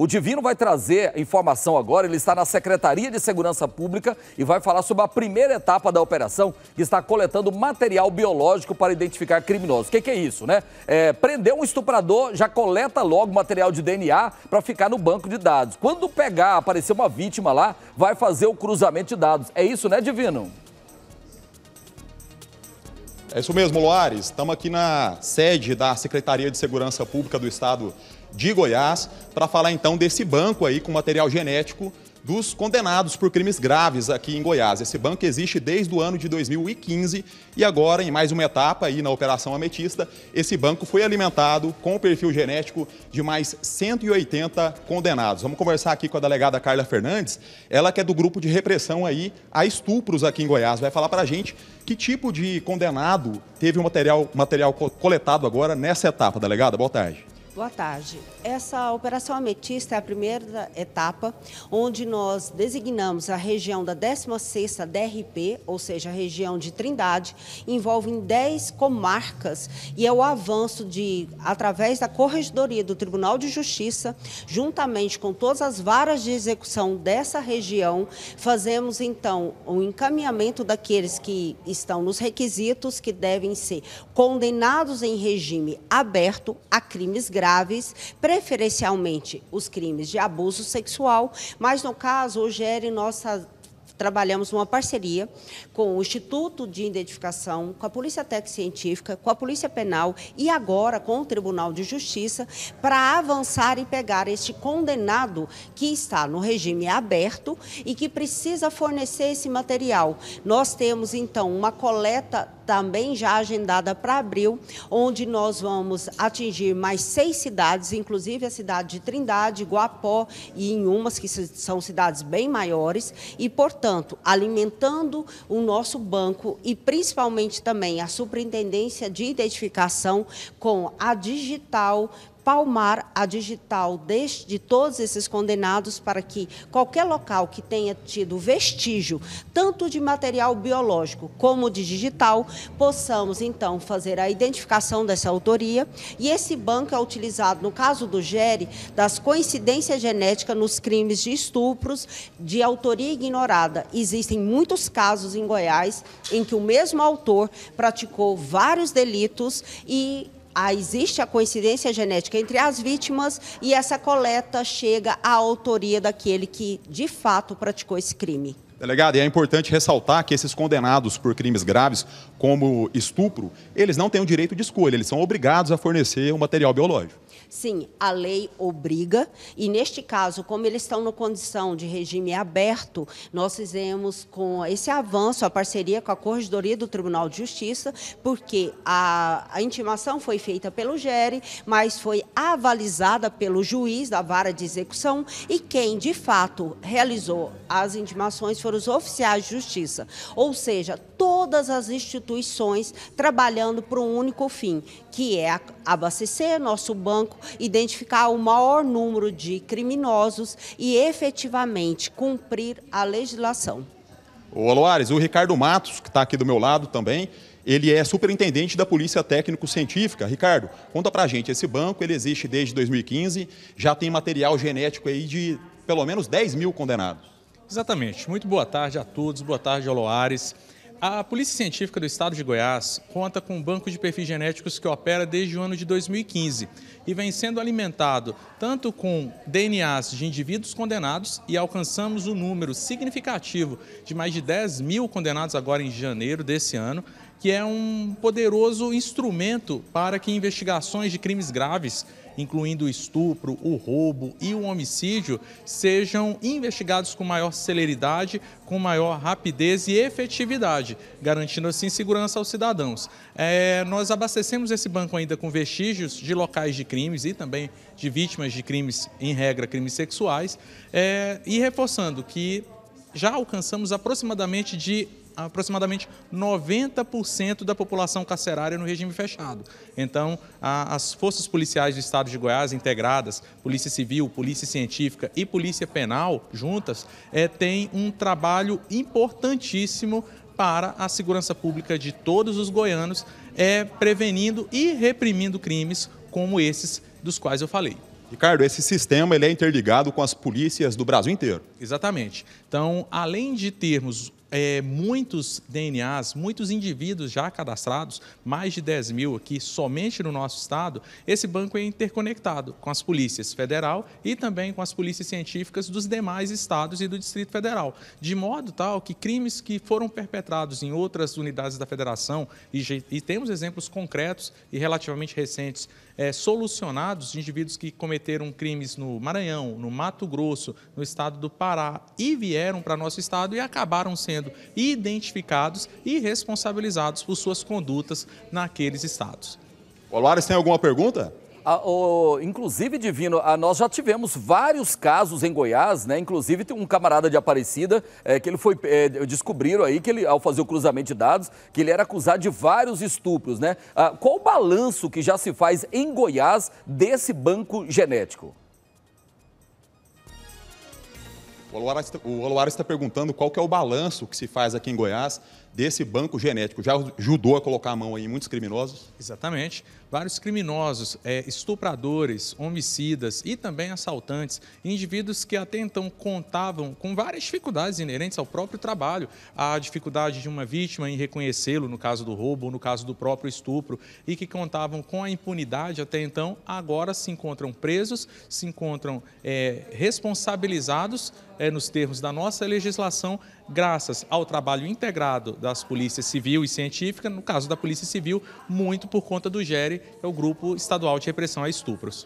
O Divino vai trazer informação agora, ele está na Secretaria de Segurança Pública e vai falar sobre a primeira etapa da operação, que está coletando material biológico para identificar criminosos. O que, que, é isso, né? É, prender um estuprador, já coleta logo material de DNA para ficar no banco de dados. Quando pegar, aparecer uma vítima lá, vai fazer o cruzamento de dados. É isso, né, Divino? É isso mesmo, Loares. Estamos aqui na sede da Secretaria de Segurança Pública do Estado de Goiás, para falar então desse banco aí com material genético dos condenados por crimes graves aqui em Goiás. Esse banco existe desde o ano de 2015 e agora, em mais uma etapa aí na Operação Ametista, esse banco foi alimentado com o perfil genético de mais 180 condenados. Vamos conversar aqui com a delegada Carla Fernandes, ela que é do grupo de repressão aí a estupros aqui em Goiás. Vai falar para a gente que tipo de condenado teve o material, material coletado agora nessa etapa, delegada. Boa tarde. Boa tarde. Essa operação Ametista é a primeira etapa onde nós designamos a região da 16ª DRP, ou seja, a região de Trindade, envolve 10 comarcas e é o avanço de através da corregedoria do Tribunal de Justiça, juntamente com todas as varas de execução dessa região, fazemos então o um encaminhamento daqueles que estão nos requisitos que devem ser condenados em regime aberto a crimes graves graves, preferencialmente os crimes de abuso sexual, mas no caso, hoje GERE, nossa trabalhamos uma parceria com o Instituto de Identificação, com a Polícia Técnica Científica, com a Polícia Penal e agora com o Tribunal de Justiça para avançar e pegar este condenado que está no regime aberto e que precisa fornecer esse material. Nós temos então uma coleta também já agendada para abril, onde nós vamos atingir mais seis cidades, inclusive a cidade de Trindade, Guapó e Inhumas, que são cidades bem maiores, e, portanto, alimentando o nosso banco e principalmente também a Superintendência de Identificação com a digital espalmar a digital deste, de todos esses condenados para que qualquer local que tenha tido vestígio, tanto de material biológico como de digital, possamos então fazer a identificação dessa autoria. E esse banco é utilizado, no caso do GERE, das coincidências genéticas nos crimes de estupros de autoria ignorada. Existem muitos casos em Goiás em que o mesmo autor praticou vários delitos e ah, existe a coincidência genética entre as vítimas e essa coleta chega à autoria daquele que de fato praticou esse crime. Delegado, e é importante ressaltar que esses condenados por crimes graves, como estupro, eles não têm o direito de escolha, eles são obrigados a fornecer o material biológico. Sim, a lei obriga, e neste caso, como eles estão na condição de regime aberto, nós fizemos com esse avanço a parceria com a Corregedoria do Tribunal de Justiça, porque a, a intimação foi feita pelo GERE, mas foi avalizada pelo juiz da vara de execução, e quem, de fato, realizou as intimações foram os oficiais de justiça, ou seja, todas as instituições trabalhando para um único fim, que é abastecer nosso banco identificar o maior número de criminosos e efetivamente cumprir a legislação. O Aloares, o Ricardo Matos, que está aqui do meu lado também, ele é superintendente da Polícia Técnico-Científica. Ricardo, conta pra gente, esse banco ele existe desde 2015, já tem material genético aí de pelo menos 10 mil condenados. Exatamente. Muito boa tarde a todos, boa tarde, Aloares. A Polícia Científica do Estado de Goiás conta com um banco de perfis genéticos que opera desde o ano de 2015 e vem sendo alimentado tanto com DNAs de indivíduos condenados e alcançamos o um número significativo de mais de 10 mil condenados agora em janeiro desse ano que é um poderoso instrumento para que investigações de crimes graves, incluindo o estupro, o roubo e o homicídio, sejam investigados com maior celeridade, com maior rapidez e efetividade, garantindo assim segurança aos cidadãos. É, nós abastecemos esse banco ainda com vestígios de locais de crimes e também de vítimas de crimes, em regra, crimes sexuais, é, e reforçando que já alcançamos aproximadamente de aproximadamente 90% da população carcerária no regime fechado. Então, a, as forças policiais do Estado de Goiás, integradas, Polícia Civil, Polícia Científica e Polícia Penal, juntas, é, têm um trabalho importantíssimo para a segurança pública de todos os goianos, é, prevenindo e reprimindo crimes como esses dos quais eu falei. Ricardo, esse sistema ele é interligado com as polícias do Brasil inteiro. Exatamente. Então, além de termos é, muitos DNAs, muitos indivíduos já cadastrados, mais de 10 mil aqui somente no nosso estado, esse banco é interconectado com as polícias federal e também com as polícias científicas dos demais estados e do Distrito Federal, de modo tal que crimes que foram perpetrados em outras unidades da federação, e, e temos exemplos concretos e relativamente recentes, é, solucionados de indivíduos que cometeram crimes no Maranhão, no Mato Grosso, no estado do Pará e vieram para nosso estado e acabaram sendo sendo identificados e responsabilizados por suas condutas naqueles estados. Olares, tem alguma pergunta? Ah, inclusive, Divino, ah, nós já tivemos vários casos em Goiás, né? Inclusive, tem um camarada de Aparecida é, que ele foi. É, descobriram aí que ele, ao fazer o cruzamento de dados, que ele era acusado de vários estupros, né? Ah, qual o balanço que já se faz em Goiás desse banco genético? O Aloara está, está perguntando qual que é o balanço que se faz aqui em Goiás desse banco genético já ajudou a colocar a mão aí em muitos criminosos? Exatamente. Vários criminosos, é, estupradores, homicidas e também assaltantes, indivíduos que até então contavam com várias dificuldades inerentes ao próprio trabalho, a dificuldade de uma vítima em reconhecê-lo no caso do roubo no caso do próprio estupro e que contavam com a impunidade até então, agora se encontram presos, se encontram é, responsabilizados é, nos termos da nossa legislação graças ao trabalho integrado das polícias civil e científica, no caso da Polícia Civil, muito por conta do GERE, que é o Grupo Estadual de Repressão a Estupros.